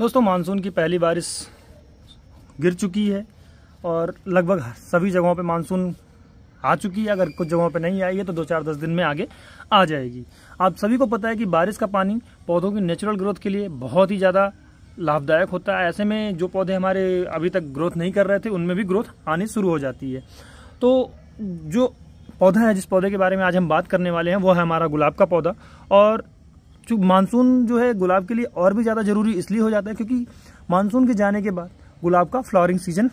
दोस्तों मानसून की पहली बारिश गिर चुकी है और लगभग सभी जगहों पे मानसून आ चुकी है अगर कुछ जगहों पे नहीं आई है तो दो चार दस दिन में आगे आ जाएगी आप सभी को पता है कि बारिश का पानी पौधों की नेचुरल ग्रोथ के लिए बहुत ही ज़्यादा लाभदायक होता है ऐसे में जो पौधे हमारे अभी तक ग्रोथ नहीं कर रहे थे उनमें भी ग्रोथ आनी शुरू हो जाती है तो जो पौधा है जिस पौधे के बारे में आज हम बात करने वाले हैं वो है हमारा गुलाब का पौधा और चूँकि मानसून जो है गुलाब के लिए और भी ज़्यादा ज़रूरी इसलिए हो जाता है क्योंकि मानसून के जाने के बाद गुलाब का फ्लावरिंग सीजन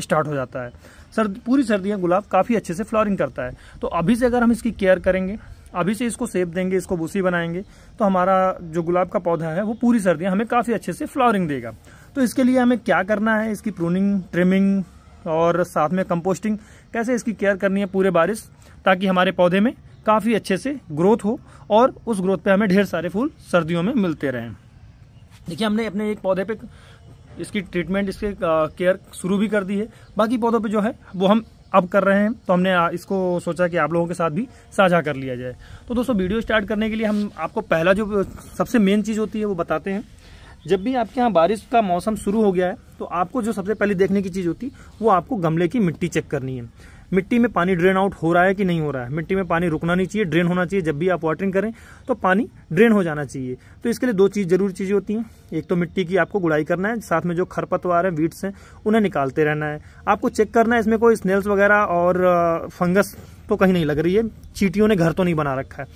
स्टार्ट हो जाता है सर्द पूरी सर्दियाँ गुलाब काफ़ी अच्छे से फ्लॉरिंग करता है तो अभी से अगर हम इसकी केयर करेंगे अभी से इसको सेब देंगे इसको भूसी बनाएंगे तो हमारा जो गुलाब का पौधा है वो पूरी सर्दियाँ हमें काफ़ी अच्छे से फ्लॉरिंग देगा तो इसके लिए हमें क्या करना है इसकी प्रूनिंग ट्रिमिंग और साथ में कंपोस्टिंग कैसे इसकी केयर करनी है पूरे बारिश ताकि हमारे पौधे में काफ़ी अच्छे से ग्रोथ हो और उस ग्रोथ पे हमें ढेर सारे फूल सर्दियों में मिलते रहें देखिए हमने अपने एक पौधे पे इसकी ट्रीटमेंट इसके केयर शुरू भी कर दी है बाकी पौधों पे जो है वो हम अब कर रहे हैं तो हमने इसको सोचा कि आप लोगों के साथ भी साझा कर लिया जाए तो दोस्तों वीडियो स्टार्ट करने के लिए हम आपको पहला जो सबसे मेन चीज़ होती है वो बताते हैं जब भी आपके यहाँ बारिश का मौसम शुरू हो गया है तो आपको जो सबसे पहले देखने की चीज़ होती है वो आपको गमले की मिट्टी चेक करनी है मिट्टी में पानी ड्रेन आउट हो रहा है कि नहीं हो रहा है मिट्टी में पानी रुकना नहीं चाहिए ड्रेन होना चाहिए जब भी आप वाटरिंग करें तो पानी ड्रेन हो जाना चाहिए तो इसके लिए दो चीज़ जरूरी चीज़ें होती हैं एक तो मिट्टी की आपको गुड़ाई करना है साथ में जो खरपतवार है वीट्स हैं उन्हें निकालते रहना है आपको चेक करना है इसमें कोई स्नेल्स वगैरह और फंगस तो कहीं नहीं लग रही है चीटियों ने घर तो नहीं बना रखा है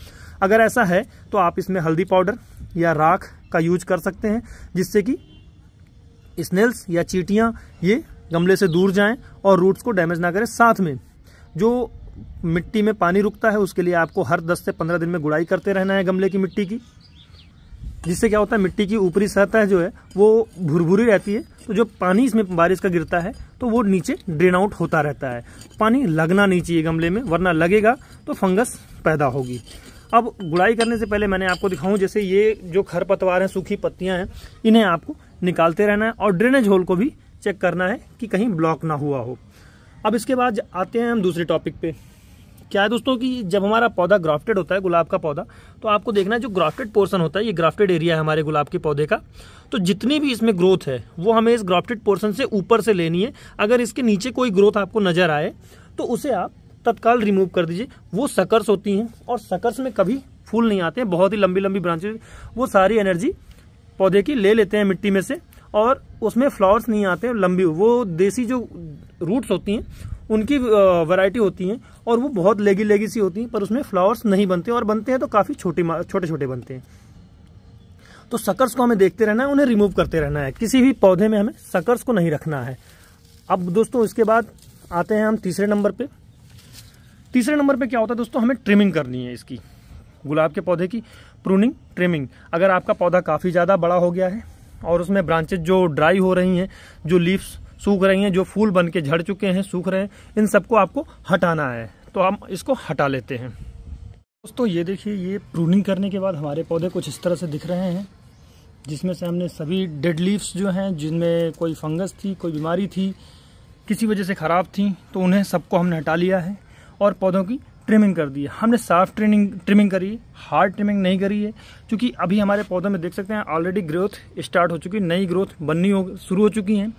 अगर ऐसा है तो आप इसमें हल्दी पाउडर या राख का यूज कर सकते हैं जिससे कि स्नेल्स या चीटियाँ ये गमले से दूर जाएं और रूट्स को डैमेज ना करें साथ में जो मिट्टी में पानी रुकता है उसके लिए आपको हर 10 से 15 दिन में गुड़ाई करते रहना है गमले की मिट्टी की जिससे क्या होता है मिट्टी की ऊपरी सतह जो है वो भुरभुरी रहती है तो जो पानी इसमें बारिश का गिरता है तो वो नीचे ड्रेन आउट होता रहता है पानी लगना नहीं चाहिए गमले में वरना लगेगा तो फंगस पैदा होगी अब गुड़ाई करने से पहले मैंने आपको दिखाऊं जैसे ये जो खरपतवार हैं सूखी पत्तियां हैं इन्हें आपको निकालते रहना है और ड्रेनेज होल को भी चेक करना है कि कहीं ब्लॉक ना हुआ हो अब इसके बाद आते हैं हम दूसरे टॉपिक पे क्या है दोस्तों कि जब हमारा पौधा ग्राफ्टेड होता है गुलाब का पौधा तो आपको देखना है जो ग्राफ्टेड पोर्शन होता है ये ग्राफ्टेड एरिया है हमारे गुलाब के पौधे का तो जितनी भी इसमें ग्रोथ है वो हमें इस ग्राफ्टेड पोर्शन से ऊपर से लेनी है अगर इसके नीचे कोई ग्रोथ आपको नजर आए तो उसे आप तत्काल रिमूव कर दीजिए वो सकर्स होती हैं और सकर्स में कभी फूल नहीं आते हैं बहुत ही लंबी लंबी ब्रांचेज वो सारी एनर्जी पौधे की ले लेते हैं मिट्टी में से और उसमें फ्लावर्स नहीं आते लंबी वो देसी जो रूट्स होती हैं उनकी वैरायटी होती हैं और वो बहुत लेगी लेगी सी होती हैं पर उसमें फ्लावर्स नहीं बनते और बनते हैं तो काफ़ी छोटे छोटे छोटे बनते हैं तो सकर्स को हमें देखते रहना है उन्हें रिमूव करते रहना है किसी भी पौधे में हमें सकर्स को नहीं रखना है अब दोस्तों इसके बाद आते हैं हम तीसरे नंबर पर तीसरे नंबर पर क्या होता है दोस्तों हमें ट्रिमिंग करनी है इसकी गुलाब के पौधे की प्रूनिंग ट्रिमिंग अगर आपका पौधा काफ़ी ज़्यादा बड़ा हो गया है और उसमें ब्रांचेज जो ड्राई हो रही हैं जो लीव्स सूख रही हैं जो फूल बन के झड़ चुके हैं सूख रहे हैं इन सबको आपको हटाना है तो हम इसको हटा लेते हैं दोस्तों ये देखिए ये प्रूनिंग करने के बाद हमारे पौधे कुछ इस तरह से दिख रहे हैं जिसमें से हमने सभी डेड लीव्स जो हैं जिनमें कोई फंगस थी कोई बीमारी थी किसी वजह से ख़राब थी तो उन्हें सबको हमने हटा लिया है और पौधों की ट्रिमिंग कर दी है हमने साफ ट्रिमिंग ट्रिमिंग करी हार्ड ट्रिमिंग नहीं करी है क्योंकि अभी हमारे पौधों में देख सकते हैं ऑलरेडी ग्रोथ स्टार्ट हो चुकी है नई ग्रोथ बननी हो शुरू हो चुकी है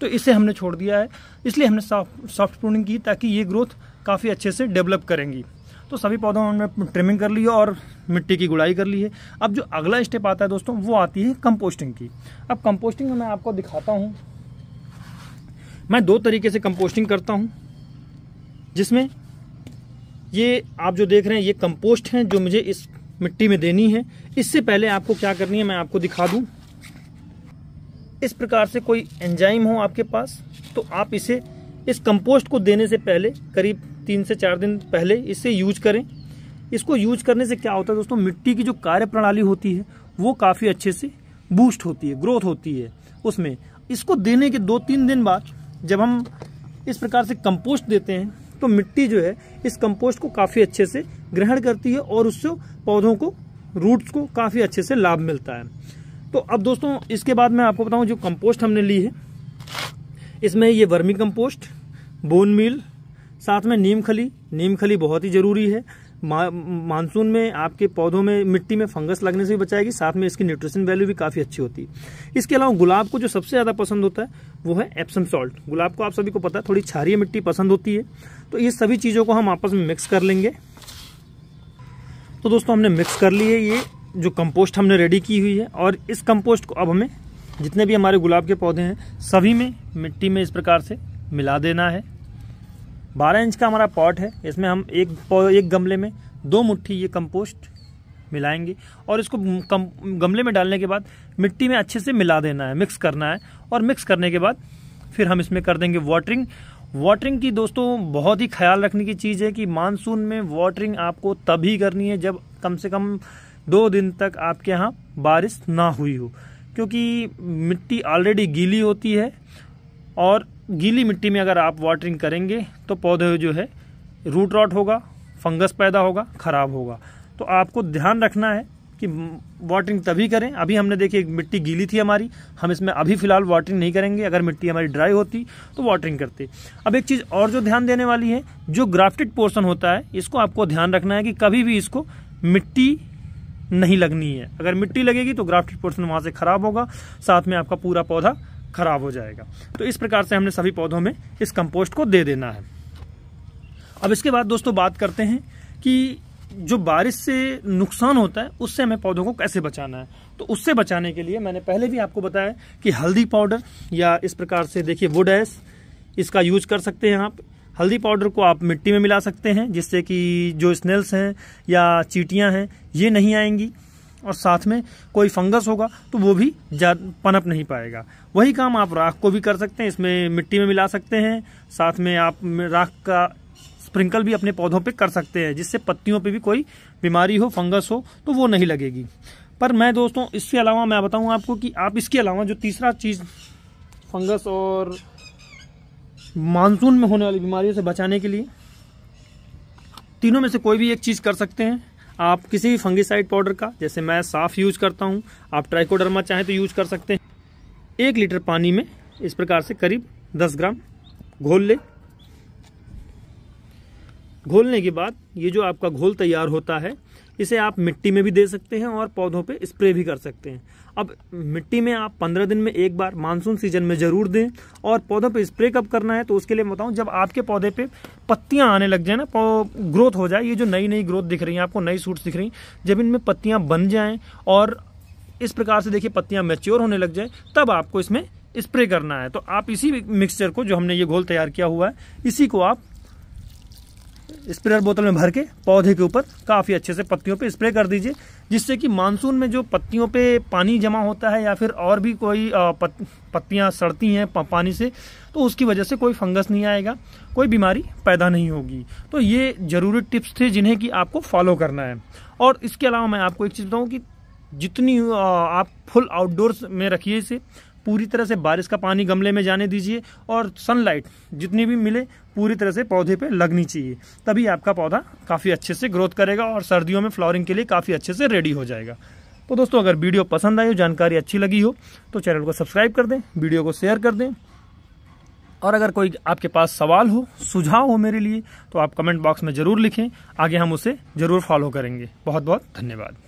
तो इसे हमने छोड़ दिया है इसलिए हमने सॉफ्ट सॉफ्ट प्रूनिंग की ताकि ये ग्रोथ काफ़ी अच्छे से डेवलप करेंगी तो सभी पौधों में हमने ट्रिमिंग कर ली है और मिट्टी की गुड़ाई कर ली है अब जो अगला स्टेप आता है दोस्तों वो आती है कंपोस्टिंग की अब कंपोस्टिंग में मैं आपको दिखाता हूँ मैं दो तरीके से कंपोस्टिंग करता हूँ जिसमें ये आप जो देख रहे हैं ये कंपोस्ट हैं जो मुझे इस मिट्टी में देनी है इससे पहले आपको क्या करनी है मैं आपको दिखा दूँ इस प्रकार से कोई एंजाइम हो आपके पास तो आप इसे इस कंपोस्ट को देने से पहले करीब तीन से चार दिन पहले इसे यूज करें इसको यूज करने से क्या होता है दोस्तों मिट्टी की जो कार्य प्रणाली होती है वो काफ़ी अच्छे से बूस्ट होती है ग्रोथ होती है उसमें इसको देने के दो तीन दिन बाद जब हम इस प्रकार से कंपोस्ट देते हैं तो मिट्टी जो है इस कंपोस्ट को काफ़ी अच्छे से ग्रहण करती है और उससे पौधों को रूट्स को काफ़ी अच्छे से लाभ मिलता है तो अब दोस्तों इसके बाद मैं आपको बताऊं जो कंपोस्ट हमने ली है इसमें ये वर्मी कंपोस्ट बोन मील साथ में नीम खली नीम खली बहुत ही ज़रूरी है मा, मानसून में आपके पौधों में मिट्टी में फंगस लगने से भी बचाएगी साथ में इसकी न्यूट्रिशन वैल्यू भी काफ़ी अच्छी होती है इसके अलावा गुलाब को जो सबसे ज़्यादा पसंद होता है वो है एप्सम सॉल्ट गुलाब को आप सभी को पता है थोड़ी छारी मिट्टी पसंद होती है तो ये सभी चीज़ों को हम आपस में मिक्स कर लेंगे तो दोस्तों हमने मिक्स कर लिए ये जो कंपोस्ट हमने रेडी की हुई है और इस कंपोस्ट को अब हमें जितने भी हमारे गुलाब के पौधे हैं सभी में मिट्टी में इस प्रकार से मिला देना है बारह इंच का हमारा पॉट है इसमें हम एक एक गमले में दो मुट्ठी ये कंपोस्ट मिलाएंगे और इसको कम, गमले में डालने के बाद मिट्टी में अच्छे से मिला देना है मिक्स करना है और मिक्स करने के बाद फिर हम इसमें कर देंगे वाटरिंग वाटरिंग की दोस्तों बहुत ही ख्याल रखने की चीज़ है कि मानसून में वाटरिंग आपको तभी करनी है जब कम से कम दो दिन तक आपके यहाँ बारिश ना हुई हो क्योंकि मिट्टी ऑलरेडी गीली होती है और गीली मिट्टी में अगर आप वाटरिंग करेंगे तो पौधे जो है रूट रॉट होगा फंगस पैदा होगा ख़राब होगा तो आपको ध्यान रखना है कि वाटरिंग तभी करें अभी हमने देखी मिट्टी गीली थी हमारी हम इसमें अभी फिलहाल वाटरिंग नहीं करेंगे अगर मिट्टी हमारी ड्राई होती तो वाटरिंग करते अब एक चीज़ और जो ध्यान देने वाली है जो ग्राफ्टेड पोर्सन होता है इसको आपको ध्यान रखना है कि कभी भी इसको मिट्टी नहीं लगनी है अगर मिट्टी लगेगी तो ग्राफ्टेड पोर्सन वहाँ से ख़राब होगा साथ में आपका पूरा पौधा खराब हो जाएगा तो इस प्रकार से हमने सभी पौधों में इस कंपोस्ट को दे देना है अब इसके बाद दोस्तों बात करते हैं कि जो बारिश से नुकसान होता है उससे हमें पौधों को कैसे बचाना है तो उससे बचाने के लिए मैंने पहले भी आपको बताया कि हल्दी पाउडर या इस प्रकार से देखिए वुड एस इसका यूज कर सकते हैं आप हल्दी पाउडर को आप मिट्टी में मिला सकते हैं जिससे कि जो स्नेल्स हैं या चीटियाँ हैं ये नहीं आएंगी और साथ में कोई फंगस होगा तो वो भी पनप नहीं पाएगा वही काम आप राख को भी कर सकते हैं इसमें मिट्टी में मिला सकते हैं साथ में आप राख का स्प्रिंकल भी अपने पौधों पे कर सकते हैं जिससे पत्तियों पे भी कोई बीमारी हो फंगस हो तो वो नहीं लगेगी पर मैं दोस्तों इसके अलावा मैं बताऊँ आपको कि आप इसके अलावा जो तीसरा चीज़ फंगस और मानसून में होने वाली बीमारियों से बचाने के लिए तीनों में से कोई भी एक चीज़ कर सकते हैं आप किसी भी फंगिसाइड पाउडर का जैसे मैं साफ यूज करता हूँ आप ट्राइकोडर्मा चाहें तो यूज कर सकते हैं एक लीटर पानी में इस प्रकार से करीब दस ग्राम घोल लें घोलने के बाद ये जो आपका घोल तैयार होता है इसे आप मिट्टी में भी दे सकते हैं और पौधों पे स्प्रे भी कर सकते हैं अब मिट्टी में आप पंद्रह दिन में एक बार मानसून सीजन में ज़रूर दें और पौधों पे स्प्रे कब करना है तो उसके लिए बताऊँ जब आपके पौधे पे पत्तियाँ आने लग जाए ना ग्रोथ हो जाए ये जो नई नई ग्रोथ दिख रही है आपको नई सूट्स दिख रही जब इनमें पत्तियाँ बन जाएँ और इस प्रकार से देखिए पत्तियाँ मेच्योर होने लग जाए तब आपको इसमें स्प्रे करना है तो आप इसी मिक्सचर को जो हमने ये घोल तैयार किया हुआ है इसी को आप स्प्रेयर बोतल में भर के पौधे के ऊपर काफ़ी अच्छे से पत्तियों पे स्प्रे कर दीजिए जिससे कि मानसून में जो पत्तियों पे पानी जमा होता है या फिर और भी कोई पत, पत्तियाँ सड़ती हैं पानी से तो उसकी वजह से कोई फंगस नहीं आएगा कोई बीमारी पैदा नहीं होगी तो ये ज़रूरी टिप्स थे जिन्हें कि आपको फॉलो करना है और इसके अलावा मैं आपको एक चीज़ बताऊँ कि जितनी आप फुल आउटडोर्स में रखिए इसे पूरी तरह से बारिश का पानी गमले में जाने दीजिए और सनलाइट जितनी भी मिले पूरी तरह से पौधे पे लगनी चाहिए तभी आपका पौधा काफ़ी अच्छे से ग्रोथ करेगा और सर्दियों में फ्लॉरिंग के लिए काफ़ी अच्छे से रेडी हो जाएगा तो दोस्तों अगर वीडियो पसंद आई हो जानकारी अच्छी लगी हो तो चैनल को सब्सक्राइब कर दें वीडियो को शेयर कर दें और अगर कोई आपके पास सवाल हो सुझाव हो मेरे लिए तो आप कमेंट बॉक्स में ज़रूर लिखें आगे हम उसे ज़रूर फॉलो करेंगे बहुत बहुत धन्यवाद